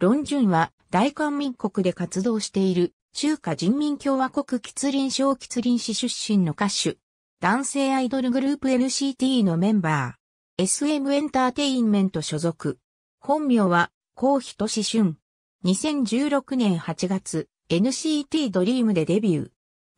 論順は大韓民国で活動している中華人民共和国吉林省吉林市出身の歌手。男性アイドルグループ NCT のメンバー。SM エンターテインメント所属。本名は、コトシシュ春。2016年8月、NCT ドリームでデビュー。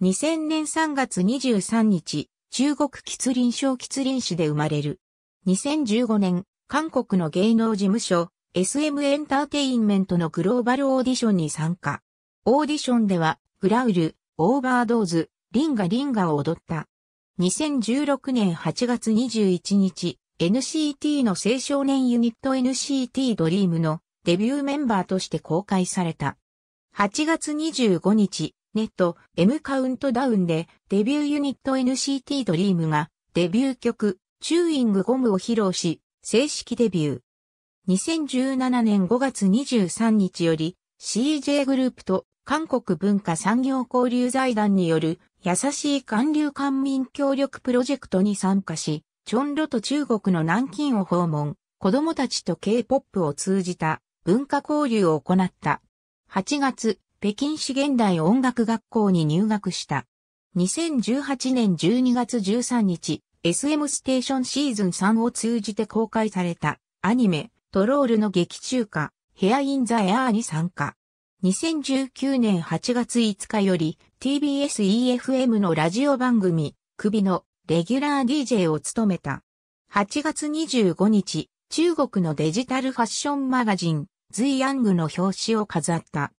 2000年3月23日、中国吉林省吉林市で生まれる。2015年、韓国の芸能事務所、SM エンターテインメントのグローバルオーディションに参加。オーディションでは、グラウル、オーバードーズ、リンガリンガを踊った。2016年8月21日、NCT の青少年ユニット NCT ドリームのデビューメンバーとして公開された。8月25日、ネット M カウントダウンでデビューユニット NCT ドリームがデビュー曲チューイングゴムを披露し、正式デビュー。2017年5月23日より CJ グループと韓国文化産業交流財団による優しい韓流官民協力プロジェクトに参加し、チョンロと中国の南京を訪問、子供たちと K-POP を通じた文化交流を行った。8月、北京市現代音楽学校に入学した。2018年12月13日、SM ステーションシーズン3を通じて公開されたアニメ、ドロールの劇中歌、ヘアインザエアーに参加。2019年8月5日より TBSEFM のラジオ番組、首のレギュラー DJ を務めた。8月25日、中国のデジタルファッションマガジン、ズイヤングの表紙を飾った。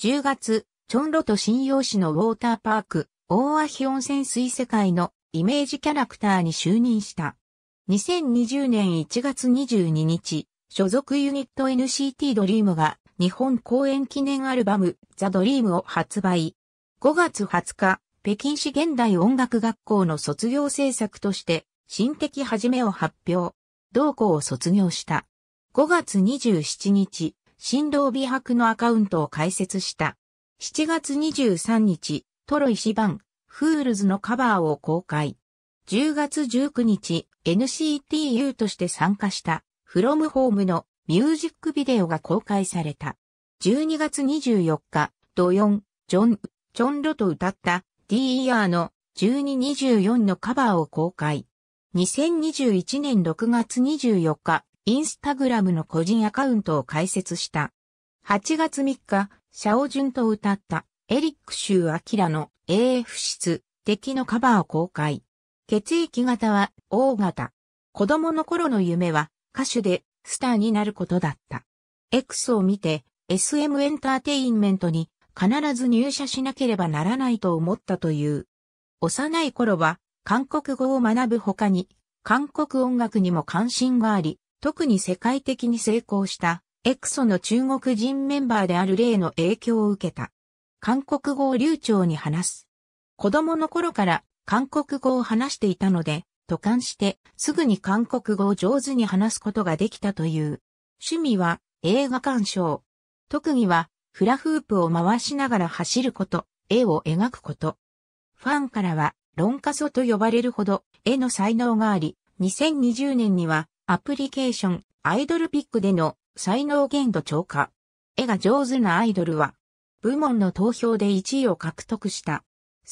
10月、チョンロと信用市のウォーターパーク、大和ヒ温泉水世界のイメージキャラクターに就任した。2020年1月22日、所属ユニット NCT ドリームが日本公演記念アルバムザ・ドリームを発売。5月20日、北京市現代音楽学校の卒業制作として新的はじめを発表。同校を卒業した。5月27日、新郎美白のアカウントを開設した。7月23日、トロイシバン、フールズのカバーを公開。10月19日、NCTU として参加した。From Home のミュージックビデオが公開された。12月24日、ドヨン、ジョン、チョンロと歌った DER の1224のカバーを公開。2021年6月24日、インスタグラムの個人アカウントを開設した。8月3日、シャオジュンと歌ったエリック・シュー・アキラの AF 室、敵のカバーを公開。血液型は O 型。子供の頃の夢は歌手でスターになることだった。X を見て SM エンターテインメントに必ず入社しなければならないと思ったという。幼い頃は韓国語を学ぶ他に韓国音楽にも関心があり、特に世界的に成功したエクソの中国人メンバーである例の影響を受けた。韓国語を流暢に話す。子供の頃から韓国語を話していたので、渡韓して、すぐに韓国語を上手に話すことができたという。趣味は映画鑑賞。特技はフラフープを回しながら走ること、絵を描くこと。ファンからは論家祖と呼ばれるほど絵の才能があり、2020年にはアプリケーションアイドルピックでの才能限度超過。絵が上手なアイドルは部門の投票で1位を獲得した。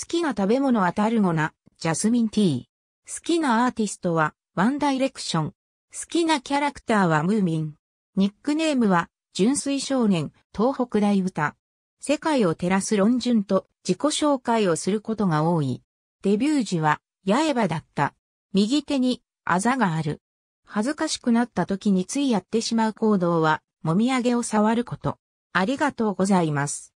好きな食べ物はタルゴナ、ジャスミンティー。好きなアーティストは、ワンダイレクション。好きなキャラクターはムーミン。ニックネームは、純粋少年、東北大歌。世界を照らす論順と自己紹介をすることが多い。デビュー時は、八重歯だった。右手に、あざがある。恥ずかしくなった時についやってしまう行動は、もみあげを触ること。ありがとうございます。